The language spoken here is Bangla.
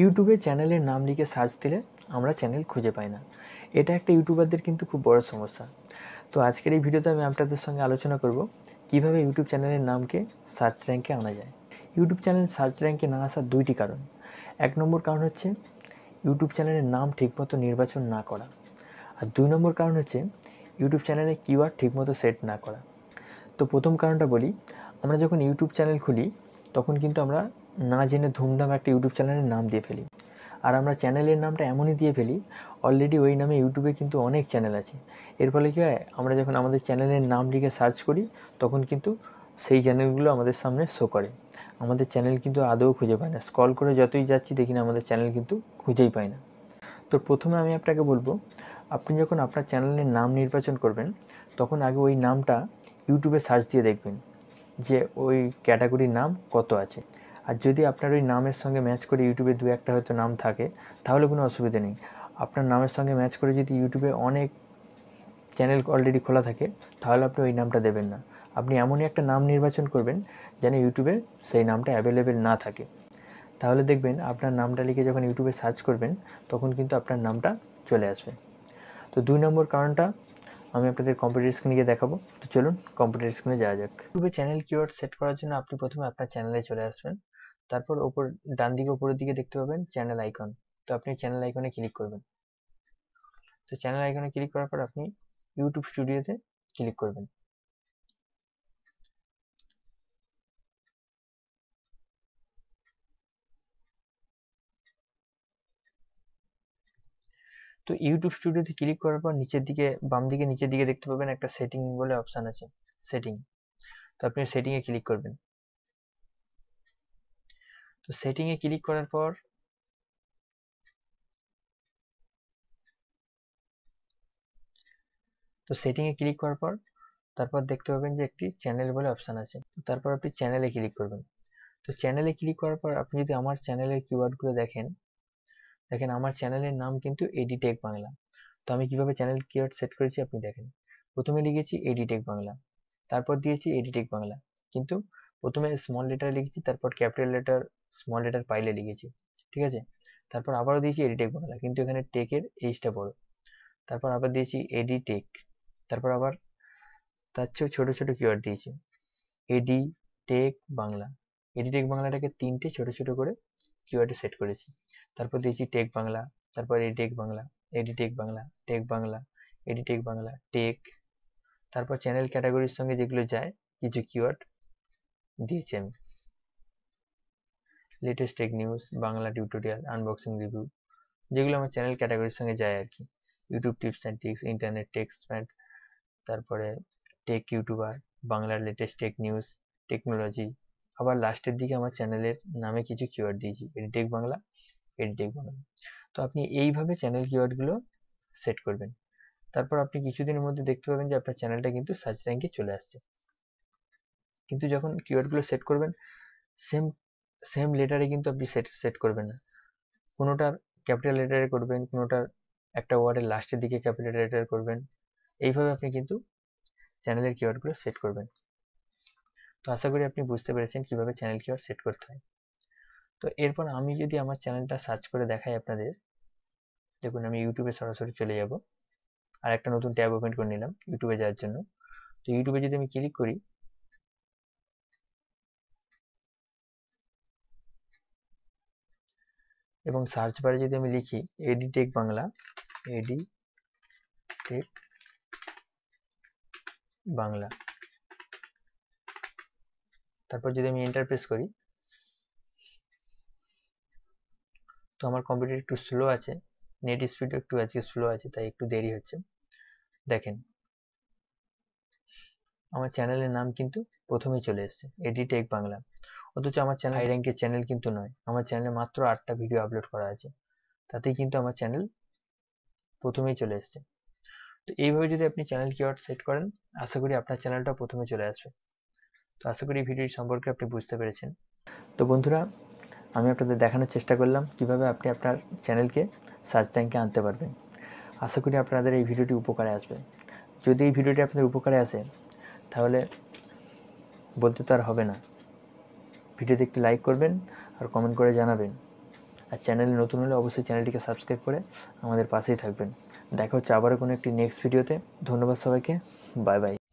ইউটিউবে চ্যানেলের নাম লিখে সার্চ দিলে আমরা চ্যানেল খুঁজে পাই না এটা একটা ইউটিউবারদের কিন্তু খুব বড় সমস্যা তো আজকের এই ভিডিওতে আমি আপনাদের সঙ্গে আলোচনা করব কিভাবে ইউটিউব চ্যানেলের নামকে সার্চ র্যাঙ্কে আনা যায় ইউটিউব চ্যানেল সার্চ র্যাঙ্কে না আসার দুইটি কারণ এক নম্বর কারণ হচ্ছে ইউটিউব চ্যানেলের নাম ঠিকমতো নির্বাচন না করা আর দুই নম্বর কারণ হচ্ছে ইউটিউব চ্যানেলে কিওয়ার্ড ঠিকমতো সেট না করা তো প্রথম কারণটা বলি আমরা যখন ইউটিউব চ্যানেল খুলি তখন কিন্তু আমরা না জেনে ধুমধাম একটা ইউটিউব চ্যানেলের নাম দিয়ে ফেলি আর আমরা চ্যানেলের নামটা এমনই দিয়ে ফেলি অলরেডি ওই নামে ইউটিউবে কিন্তু অনেক চ্যানেল আছে এর ফলে কী হয় আমরা যখন আমাদের চ্যানেলের নাম লিখে সার্চ করি তখন কিন্তু সেই চ্যানেলগুলো আমাদের সামনে শো করে আমাদের চ্যানেল কিন্তু আদৌ খুঁজে পায় না স্কল করে যতই যাচ্ছি দেখি না আমাদের চ্যানেল কিন্তু খুঁজেই পায় না তো প্রথমে আমি আপনাকে বলবো আপনি যখন আপনার চ্যানেলের নাম নির্বাচন করবেন তখন আগে ওই নামটা ইউটিউবে সার্চ দিয়ে দেখবেন যে ওই ক্যাটাগরির নাম কত আছে আর যদি আপনার ওই নামের সঙ্গে ম্যাচ করে ইউটিউবে দু একটা হয়তো নাম থাকে তাহলে কোনো অসুবিধা নেই আপনার নামের সঙ্গে ম্যাচ করে যদি ইউটিউবে অনেক চ্যানেল অলরেডি খোলা থাকে তাহলে আপনি ওই নামটা দেবেন না আপনি এমনই একটা নাম নির্বাচন করবেন যেন ইউটিউবে সেই নামটা অ্যাভেলেবেল না থাকে তাহলে দেখবেন আপনার নামটা লিখে যখন ইউটিউবে সার্চ করবেন তখন কিন্তু আপনার নামটা চলে আসবে তো দুই নম্বর কারণটা আমি আপনাদের কম্পিউটার স্ক্রিনে গিয়ে দেখাবো তো চলুন কম্পিউটার স্ক্রিনে যাওয়া যাক ইউটিউবে চ্যানেল কিওয়ার্ড সেট করার জন্য আপনি প্রথমে আপনার চ্যানেলে চলে আসবেন তারপর ওপর ডান দিকে উপরের দিকে দেখতে পাবেন চ্যানেল আইকন তো আপনি চ্যানেল আইকনে ক্লিক করবেন তো চ্যানেল আইকনে ক্লিক করার পর আপনি ইউটিউব স্টুডিওতে ক্লিক করবেন তো ইউটিউব স্টুডিওতে ক্লিক করার পর নিচের দিকে বাম দিকে নিচের দিকে দেখতে পাবেন একটা সেটিং বলে অপশান আছে সেটিং তো আপনি সেটিংয়ে ক্লিক করবেন তো সেটিংয়ে ক্লিক করার পর তো সেটিংয়ে ক্লিক করার পর তারপর দেখতে পাবেন যে একটি চ্যানেল বলে অপশান আছে তারপর আপনি চ্যানেলে ক্লিক করবেন তো চ্যানেলে ক্লিক করার পর আপনি যদি আমার চ্যানেলের কিওয়ার্ডগুলো দেখেন দেখেন আমার চ্যানেলের নাম কিন্তু এডিটেক বাংলা তো আমি কিভাবে চ্যানেল কিওয়ার্ড সেট করেছি আপনি দেখেন প্রথমে লিখেছি এডিটেক বাংলা তারপর দিয়েছি এডিটেক বাংলা কিন্তু প্রথমে স্মল লেটার লিখেছি তারপর ক্যাপিটাল লেটার স্মল লেটার পাইলে লিখেছি ঠিক আছে তারপর আবারও দিয়েছি এডিটেক বাংলা কিন্তু এখানে টেকের এইচটা বড় তারপর আবার দিয়েছি এডিটেক তারপর আবার তার চেয়েও ছোটো ছোটো কিওয়ার্ড দিয়েছি এডি টেক বাংলা এডিটেক বাংলাটাকে তিনটে ছোট ছোট করে কিওয়ার্ডে সেট করেছি তারপর দিয়েছি টেক বাংলা তারপর এডিটেক বাংলা এডিটেক বাংলা টেক বাংলা এডিটেক বাংলা টেক তারপর চ্যানেল ক্যাটাগরির সঙ্গে যেগুলো যায় কিছু কিওয়ার্ড দিয়েছি আমি latest tech news Bangla tutorial unboxing review যেগুলো আমার চ্যানেল ক্যাটাগরির সঙ্গে যায় আর কি YouTube tips and tricks internet টেক্স প্যান্ট তারপরে টেক ইউটিউবার বাংলার লেটেস্ট টেক নিউজ টেকনোলজি আবার লাস্টের দিকে আমার চ্যানেলের নামে কিছু কিওয়ার্ড দিয়েছি এডিটেক বাংলা এডিটেক বাংলা তো আপনি এইভাবে চ্যানেল কিওয়ার্ডগুলো সেট করবেন তারপর আপনি কিছুদিনের মধ্যে দেখতে পাবেন যে আপনার চ্যানেলটা কিন্তু সার্চ র্যাঙ্কে চলে আসছে কিন্তু যখন কিওয়ার্ডগুলো সেট করবেন সেম সেম লেটারে কিন্তু আপনি সেট সেট করবেন না কোনোটার ক্যাপিটাল লেটারে করবেন কোনোটার একটা ওয়ার্ডের লাস্টের দিকে ক্যাপিটাল লেটারে করবেন এইভাবে আপনি কিন্তু চ্যানেলের কিওয়ার্ডগুলো সেট করবেন তো আশা করি আপনি বুঝতে পেরেছেন কিভাবে চ্যানেল কিওয়ার্ড সেট করতে হয় তো এরপর আমি যদি আমার চ্যানেলটা সার্চ করে দেখাই আপনাদের দেখুন আমি ইউটিউবে সরাসরি চলে যাব আর একটা নতুন ট্যাব ওপেন করে নিলাম ইউটিউবে যাওয়ার জন্য তো ইউটিউবে যদি আমি ক্লিক করি এবং সার্চ বারে যদি আমি লিখি এডিটেক বাংলা এডি টেক বাংলা তারপর যদি আমি এন্টার প্রেস করি তো আমার কম্পিউটার একটু স্লো আছে নেট স্পিড একটু আজকে স্লো আছে তাই একটু দেরি হচ্ছে দেখেন আমার চ্যানেলের নাম কিন্তু প্রথমেই চলে এসছে এডিটেক বাংলা অথচ আমার চ্যানেল হাই র্যাঙ্কের চ্যানেল কিন্তু নয় আমার চ্যানেলে মাত্র আটটা ভিডিও আপলোড করা আছে তাতেই কিন্তু আমার চ্যানেল প্রথমেই চলে এসছে তো এইভাবে যদি আপনি চ্যানেল কিওয়ার্ড সেট করেন আশা করি আপনার চ্যানেলটা প্রথমে চলে আসবে তো আশা করি এই ভিডিওটি সম্পর্কে আপনি বুঝতে পেরেছেন তো বন্ধুরা আমি আপনাদের দেখানোর চেষ্টা করলাম কিভাবে আপনি আপনার চ্যানেলকে সার্চ র্যাঙ্কে আনতে পারবেন আশা করি আপনাদের এই ভিডিওটি উপকারে আসবে যদি এই ভিডিওটি আপনাদের উপকারে আসে তাহলে বলতে তো আর হবে না ভিডিওতে একটি লাইক করবেন আর কমেন্ট করে জানাবেন আর চ্যানেলে নতুন হলে অবশ্যই চ্যানেলটিকে সাবস্ক্রাইব করে আমাদের পাশেই থাকবেন দেখা হচ্ছে আবারও কোনো একটি নেক্সট ভিডিওতে ধন্যবাদ সবাইকে বাই বাই